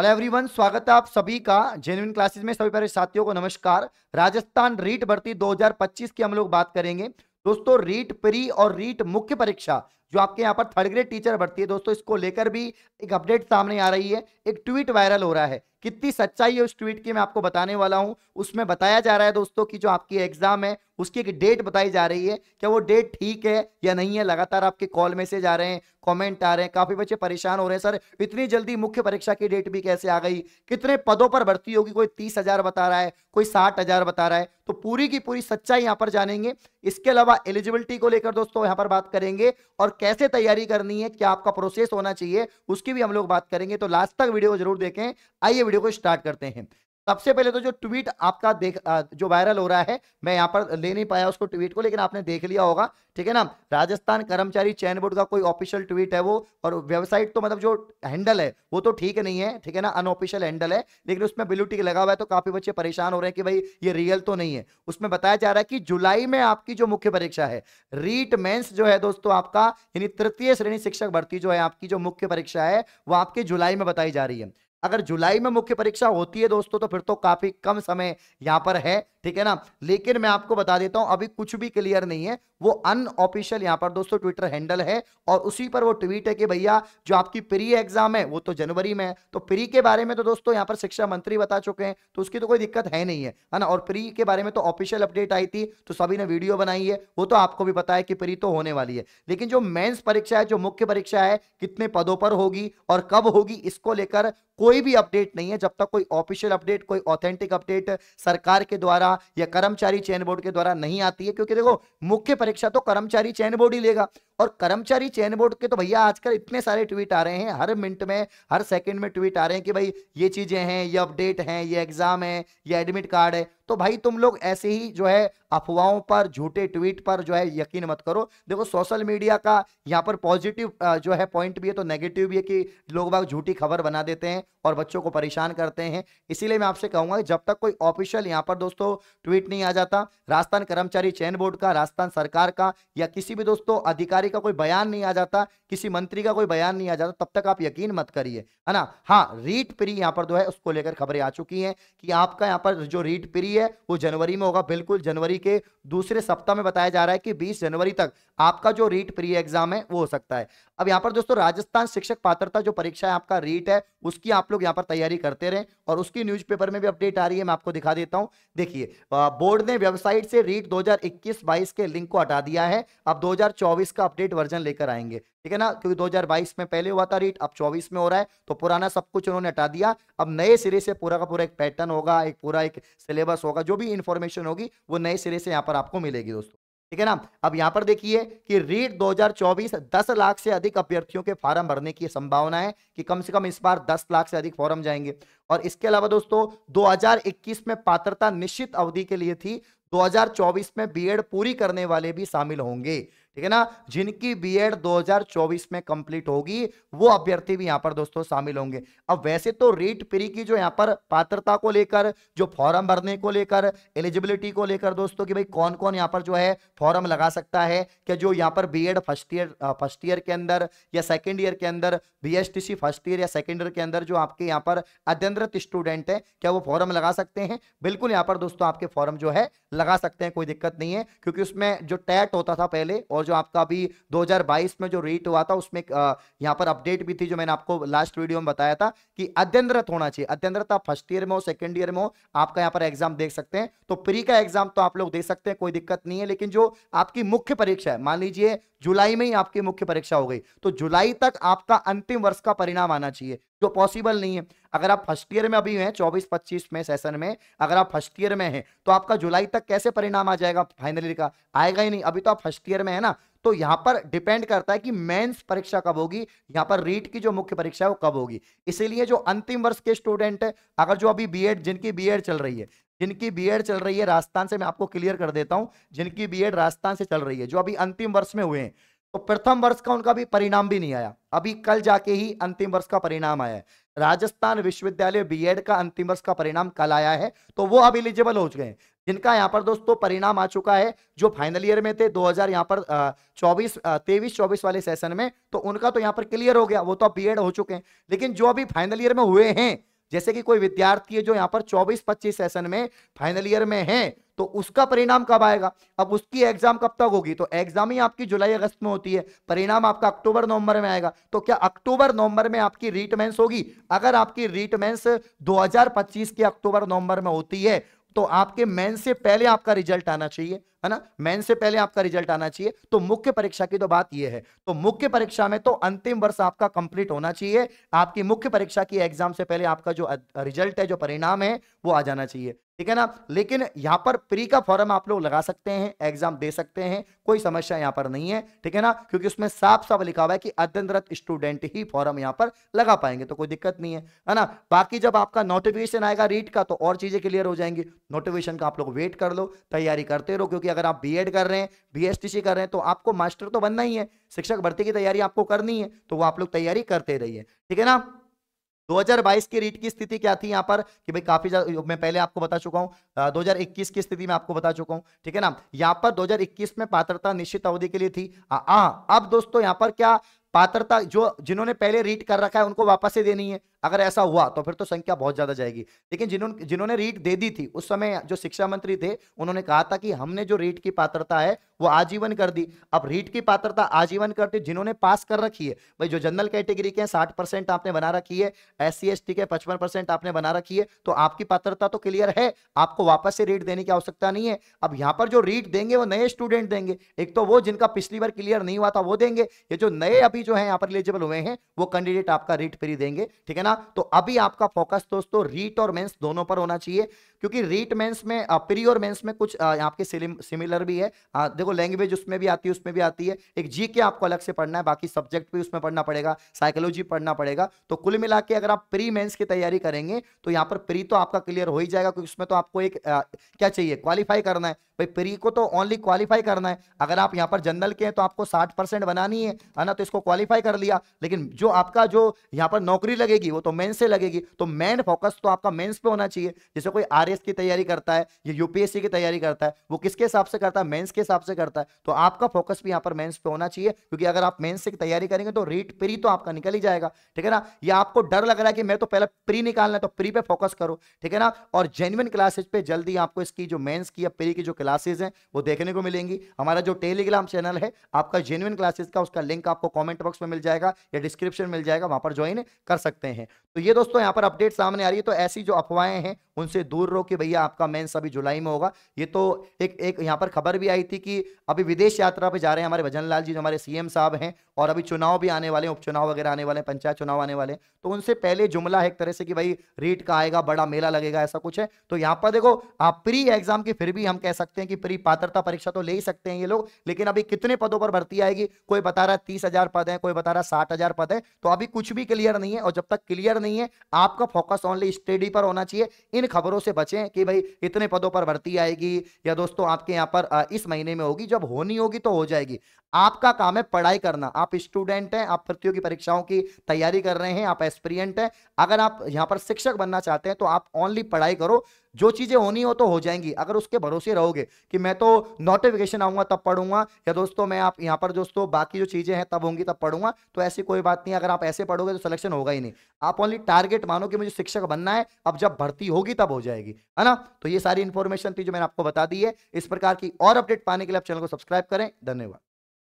hello everyone स्वागत है आप सभी का जेन्यून क्लासेस में सभी प्यारे साथियों को नमस्कार राजस्थान रीट भर्ती 2025 की हम लोग बात करेंगे दोस्तों रीट प्री और रीट मुख्य परीक्षा जो आपके यहाँ पर थर्ड ग्रेड टीचर भर्ती है दोस्तों इसको लेकर भी एक अपडेट सामने आ रही है एक ट्वीट वायरल हो रहा है कितनी सच्चाई है उस ट्वीट की मैं आपको बताने वाला हूँ उसमें बताया जा रहा है दोस्तों की जो आपकी एग्जाम है उसकी एक डेट बताई जा रही है क्या वो डेट ठीक है या नहीं है लगातार आपके कॉल मैसेज आ रहे हैं कॉमेंट आ रहे हैं काफी बच्चे परेशान हो रहे हैं सर इतनी जल्दी मुख्य परीक्षा की डेट भी कैसे आ गई कितने पदों पर भर्ती होगी कोई तीस हजार बता रहा है कोई साठ हजार बता रहा है तो पूरी की पूरी सच्चाई यहाँ पर जानेंगे इसके अलावा एलिजिबिलिटी को लेकर दोस्तों यहाँ पर बात करेंगे और कैसे तैयारी करनी है क्या आपका प्रोसेस होना चाहिए उसकी भी हम लोग बात करेंगे तो लास्ट तक वीडियो को जरूर देखें आइए वीडियो को स्टार्ट करते हैं सबसे पहले तो जो ट्वीट आपका देख जो वायरल हो रहा है मैं यहाँ पर ले नहीं पाया उसको ट्वीट को लेकिन आपने देख लिया होगा ठीक है ना राजस्थान कर्मचारी चयन बोर्ड का कोई ऑफिशियल ट्वीट है वो और वेबसाइट तो मतलब जो हैंडल है वो तो ठीक नहीं है ठीक है ना अनऑफिशियल हैंडल है लेकिन उसमें ब्लू टिक लगा हुआ है तो काफी बच्चे परेशान हो रहे हैं कि भाई ये रियल तो नहीं है उसमें बताया जा रहा है कि जुलाई में आपकी जो मुख्य परीक्षा है रीट मेन्स जो है दोस्तों आपका यानी तृतीय श्रेणी शिक्षक भर्ती जो है आपकी जो मुख्य परीक्षा है वो आपकी जुलाई में बताई जा रही है अगर जुलाई में मुख्य परीक्षा होती है दोस्तों तो फिर तो काफी कम समय यहाँ पर है ठीक है ना लेकिन मैं आपको बता देता हूं अभी कुछ भी क्लियर नहीं है वो अनऑफिशियल यहां पर दोस्तों ट्विटर हैंडल है और उसी पर वो ट्वीट है कि भैया जो आपकी प्री एग्जाम है वो तो जनवरी में है तो प्री के बारे में तो दोस्तों यहां पर शिक्षा मंत्री बता चुके हैं तो उसकी तो कोई दिक्कत है नहीं है ना और प्री के बारे में तो ऑफिशियल अपडेट आई थी तो सभी ने वीडियो बनाई है वो तो आपको भी पता है कि प्री तो होने वाली है लेकिन जो मेन्स परीक्षा है जो मुख्य परीक्षा है कितने पदों पर होगी और कब होगी इसको लेकर कोई भी अपडेट नहीं है जब तक कोई ऑफिशियल अपडेट कोई ऑथेंटिक अपडेट सरकार के द्वारा द्वारा या कर्मचारी चयन बोर्ड के द्वारा नहीं आती है क्योंकि देखो मुख्य परीक्षा तो कर्मचारी चयन बोर्ड ही लेगा और कर्मचारी चयन बोर्ड के तो भैया आजकल इतने सारे ट्वीट आ रहे हैं हर मिनट में हर सेकंड में ट्वीट आ रहे हैं कि भाई ये चीजें हैं ये अपडेट हैं ये एग्जाम है ये एडमिट कार्ड है तो भाई तुम लोग ऐसे ही जो है अफवाहों पर झूठे ट्वीट पर जो है यकीन मत करो देखो सोशल मीडिया का यहाँ पर पॉजिटिव जो है पॉइंट भी है तो नेगेटिव भी है कि लोग बाग झूठी खबर बना देते हैं और बच्चों को परेशान करते हैं इसीलिए मैं आपसे कहूंगा जब तक कोई ऑफिशियल यहाँ पर दोस्तों ट्वीट नहीं आ जाता राजस्थान कर्मचारी चयन बोर्ड का राजस्थान सरकार का या किसी भी दोस्तों अधिकारी का कोई बयान नहीं आ जाता किसी मंत्री का कोई बयान नहीं आ जाता तब तक आप यकीन मत करिए है ना हाँ रीट प्री यहाँ पर जो है उसको लेकर खबरें आ चुकी हैं कि आपका यहाँ पर जो रीट प्री है वो जनवरी में होगा बिल्कुल जनवरी के दूसरे सप्ताह में बताया जा रहा है कि 20 जनवरी तक आपका जो रीट प्री एग्जाम है वो हो सकता है अब यहाँ पर दोस्तों राजस्थान शिक्षक पात्रता जो परीक्षा है आपका रीट है उसकी आप लोग यहाँ पर तैयारी करते रहे और उसकी न्यूज में भी अपडेट आ रही है मैं आपको दिखा देता हूँ देखिए बोर्ड ने वेबसाइट से रीट दो हजार के लिंक को हटा दिया है अब दो का अपडेट वर्जन लेकर आएंगे ठीक है ना क्योंकि 2022 में पहले हुआ था रीट अब 24 में हो रहा है तो पुराना सब कुछ उन्होंने हटा दिया अब नए सिरे से पूरा का पूरा एक पैटर्न होगा एक पूरा एक सिलेबस होगा जो भी इंफॉर्मेशन होगी वो नए सिरे से यहाँ पर आपको मिलेगी दोस्तों ठीक है ना अब यहाँ पर देखिए कि रीट 2024 दस लाख से अधिक अभ्यर्थियों के फॉर्म भरने की संभावना है कि कम से कम इस बार दस लाख से अधिक फॉर्म जाएंगे और इसके अलावा दोस्तों 2021 में पात्रता निश्चित अवधि के लिए थी 2024 में बीएड पूरी करने वाले भी शामिल होंगे ठीक है ना जिनकी बीएड 2024 में कंप्लीट होगी वो अभ्यर्थी भी यहाँ पर दोस्तों शामिल होंगे अब वैसे तो रीट प्री की जो यहाँ पर पात्रता को लेकर जो फॉर्म भरने को लेकर एलिजिबिलिटी को लेकर दोस्तों की भाई कौन कौन यहाँ पर जो है फॉर्म लगा सकता है कि जो यहाँ पर BEd first year first year के अंदर या सेकेंड ईयर के अंदर बी फर्स्ट ईयर या सेकेंड ईयर के अंदर जो आपके यहाँ पर अध्ययनरत स्टूडेंट है क्या वो फॉर्म लगा सकते हैं बिल्कुल यहाँ पर दोस्तों आपके फॉर्म जो है लगा सकते हैं कोई दिक्कत नहीं है क्योंकि उसमें जो टैट होता था पहले और जो आपका अभी 2022 में जो रेट हुआ था उसमें यहाँ पर अपडेट भी थी जो मैंने आपको लास्ट वीडियो में बताया था कि अध्ययनरत होना चाहिए अध्ययनरत आप फर्स्ट ईयर में हो सेकेंड ईयर में हो आपका यहाँ पर एग्जाम देख सकते हैं तो प्री का एग्जाम तो आप लोग दे सकते हैं कोई दिक्कत नहीं है लेकिन जो आपकी मुख्य परीक्षा है मान लीजिए जुलाई में ही आपकी मुख्य परीक्षा हो गई तो जुलाई तक आपका अंतिम वर्ष का परिणाम आना चाहिए जो पॉसिबल नहीं है अगर आप फर्स्ट ईयर में अभी हैं चौबीस पच्चीस में सेशन में अगर आप फर्स्ट ईयर में हैं तो आपका जुलाई तक कैसे परिणाम आ जाएगा फाइनल ईयर का आएगा ही नहीं अभी तो आप फर्स्ट ईयर में है ना तो यहाँ पर डिपेंड करता है कि मेंस परीक्षा कब होगी यहाँ पर रीट की जो मुख्य परीक्षा है वो कब होगी इसीलिए जो अंतिम वर्ष के स्टूडेंट है अगर जो अभी बीएड जिनकी बीएड चल रही है जिनकी बीएड चल रही है राजस्थान से मैं आपको क्लियर कर देता हूं जिनकी बीएड राजस्थान से चल रही है जो अभी अंतिम वर्ष में हुए हैं तो प्रथम वर्ष का उनका भी परिणाम भी नहीं आया अभी कल जाके ही अंतिम वर्ष का परिणाम आया है राजस्थान विश्वविद्यालय बीएड का अंतिम वर्ष का परिणाम कल आया है तो वो अब एलिजिबल हो चुके हैं जिनका यहाँ पर दोस्तों परिणाम आ चुका है जो फाइनल ईयर में थे 2000 यहाँ पर चौबीस तेईस चौबीस वाले सेशन में तो उनका तो यहाँ पर क्लियर हो गया वो तो अब बीएड हो चुके हैं लेकिन जो अभी फाइनल ईयर में हुए हैं जैसे कि कोई विद्यार्थी है जो यहाँ पर 24-25 सेशन में फाइनल ईयर में है तो उसका परिणाम कब आएगा अब उसकी एग्जाम कब तक होगी तो एग्जाम ही आपकी जुलाई अगस्त में होती है परिणाम आपका अक्टूबर नवंबर में आएगा तो क्या अक्टूबर नवंबर में आपकी रीटमेंस होगी अगर आपकी रीटमेंस दो हजार के अक्टूबर नवंबर में होती है तो आपके मेन से पहले आपका रिजल्ट आना चाहिए है ना मेन से पहले आपका रिजल्ट आना चाहिए तो मुख्य परीक्षा की तो बात यह है तो मुख्य परीक्षा में तो अंतिम वर्ष आपका कंप्लीट होना चाहिए आपकी मुख्य परीक्षा की एग्जाम से पहले आपका जो रिजल्ट है जो परिणाम है वो आ जाना चाहिए ठीक है ना लेकिन यहाँ पर प्री का फॉर्म आप लोग लगा सकते हैं एग्जाम दे सकते हैं कोई समस्या यहाँ पर नहीं है ठीक है ना क्योंकि उसमें साफ साफ लिखा हुआ है कि अध्ययनरत स्टूडेंट ही फॉर्म यहाँ पर लगा पाएंगे तो कोई दिक्कत नहीं है है ना बाकी जब आपका नोटिफिकेशन आएगा रीट का तो और चीजें क्लियर हो जाएंगी नोटिफिकेशन का आप लोग वेट कर लो तैयारी करते रहो क्योंकि कि अगर आप बीएड कर रहे हैं बीएसटीसी कर रहे हैं तो आपको मास्टर तो बनना ही है शिक्षक भर्ती की तैयारी आपको करनी है तो वो आप लोग तैयारी करते रहिए ठीक है ना 2022 की रीट की स्थिति क्या थी यहाँ पर कि भाई काफी मैं पहले आपको बता चुका हूँ 2021 की स्थिति में आपको बता चुका हूँ ठीक है ना यहाँ पर 2021 में पात्रता निश्चित अवधि के लिए थी आ, आ, हाँ, अब दोस्तों यहाँ पर क्या पात्रता जो जिन्होंने पहले रीट कर रखा है उनको वापस से देनी है अगर ऐसा हुआ तो फिर तो संख्या बहुत ज्यादा जाएगी लेकिन जिन्होंने जिन्होंने रीट दे दी थी उस समय जो शिक्षा मंत्री थे उन्होंने कहा था कि हमने जो रीट की पात्रता है वो आजीवन कर दी अब रीट की पात्रता आजीवन कर दी जिन्होंने पास कर रखी है भाई जो जनरल कैटेगरी के साठ परसेंट आपने बना रखी है एस सी के पचपन परसेंट आपने बना रखी है तो आपकी पात्रता तो क्लियर है आपको वापस से रीट देने की आवश्यकता नहीं है अब यहाँ पर जो रीट देंगे वो नए स्टूडेंट देंगे एक तो वो जिनका पिछली बार क्लियर नहीं हुआ था वो देंगे ये जो नए अभी जो है यहाँ पर एलिजिबल हुए हैं वो कैंडिडेट आपका रीट फ्री देंगे ठीक है ना ना तो अभी आपका फोकस दोस्तों रीट और मेंस दोनों पर होना चाहिए क्योंकि रीट मेंस में प्री और मेंस में कुछ आपके सिमिलर भी है आ, देखो लैंग्वेज उसमें भी आती है उसमें भी आती है एक जी के आपको अलग से पढ़ना है बाकी सब्जेक्ट भी उसमें पढ़ना पड़ेगा साइकोलॉजी पढ़ना पड़ेगा तो कुल मिला के अगर आप प्री मेंस की तैयारी करेंगे तो यहाँ पर प्री तो आपका क्लियर हो ही जाएगा क्योंकि उसमें तो आपको एक आ, क्या चाहिए क्वालिफाई करना है भाई प्री को तो ओनली क्वालिफाई करना है अगर आप यहाँ पर जनरल के हैं तो आपको साठ परसेंट बनानी है ना तो इसको क्वालिफाई कर लिया लेकिन जो आपका जो यहाँ पर नौकरी लगेगी वो तो मेन्स से लगेगी तो मेन फोकस तो आपका मेन्स पे होना चाहिए जैसे कोई आर की तैयारी करता है या यूपीएससी की तैयारी करता है वो किसके हिसाब से करता है मेन्स के हिसाब से करता है तो आपका फोकस भी यहाँ पर मेन्स पे होना चाहिए क्योंकि अगर आप मेन्स की तैयारी करेंगे तो रीट प्री तो आपका निकल ही जाएगा ठीक है ना या आपको डर लग रहा है कि मैं तो पहले प्री निकालना है तो प्री पे फोकस करो ठीक है ना और जेन्युन क्लासेज पे जल्दी आपको इसकी जो मेन्स की या प्री की जो क्लासेज है वो देखने को मिलेंगी हमारा जो टेलीग्राम चैनल है आपका जेन्युन क्लासेज का उसका लिंक आपको कॉमेंट बॉक्स में मिल जाएगा या डिस्क्रिप्शन मिल जाएगा वहां पर ज्वाइन कर सकते हैं तो ये दोस्तों यहाँ पर अपडेट सामने आ रही है तो ऐसी जो अफवाहें हैं उनसे दूर रहो कि भैया आपका मेंस अभी जुलाई में होगा ये तो एक एक यहाँ पर खबर भी आई थी कि अभी विदेश यात्रा पे जा रहे हैं हमारे भजन लाल जी जो हमारे सीएम साहब हैं और अभी चुनाव भी आने वाले हैं उपचुनाव वगैरह आने वाले हैं पंचायत चुनाव आने वाले हैं तो उनसे पहले जुमला है एक तरह से कि भाई रीट का आएगा बड़ा मेला लगेगा ऐसा कुछ है तो यहाँ पर देखो आप प्री एग्जाम की फिर भी हम कह सकते हैं कि प्री पात्रता परीक्षा तो ले ही सकते हैं ये लोग लेकिन अभी कितने पदों पर भर्ती आएगी कोई बता रहा है तीस हजार पद है कोई बता रहा है साठ हजार पद है तो अभी कुछ भी क्लियर नहीं है और जब तक क्लियर नहीं है आपका फोकस ओनली स्टडी पर होना चाहिए इन खबरों से बचें कि भाई इतने पदों पर भर्ती आएगी या दोस्तों आपके यहाँ पर इस महीने में होगी जब होनी होगी तो हो जाएगी आपका काम है पढ़ाई करना आप स्टूडेंट हैं आप प्रतियोगी परीक्षाओं की तैयारी कर रहे हैं आप एक्सपीरियंट हैं अगर आप यहाँ पर शिक्षक बनना चाहते हैं तो आप ओनली पढ़ाई करो जो चीज़ें होनी हो तो हो जाएंगी अगर उसके भरोसे रहोगे कि मैं तो नोटिफिकेशन आऊंगा तब पढ़ूंगा या दोस्तों मैं आप यहाँ पर दोस्तों बाकी जो चीज़ें हैं तब होंगी तब पढ़ूंगा तो ऐसी कोई बात नहीं अगर आप ऐसे पढ़ोगे तो सिलेक्शन होगा ही नहीं आप ओनली टारगेट मानो कि मुझे शिक्षक बनना है अब जब भर्ती होगी तब हो जाएगी है ना तो ये सारी इन्फॉर्मेशन थी जो मैंने आपको बता दी है इस प्रकार की और अपडेट पाने के लिए आप चैनल को सब्सक्राइब करें धन्यवाद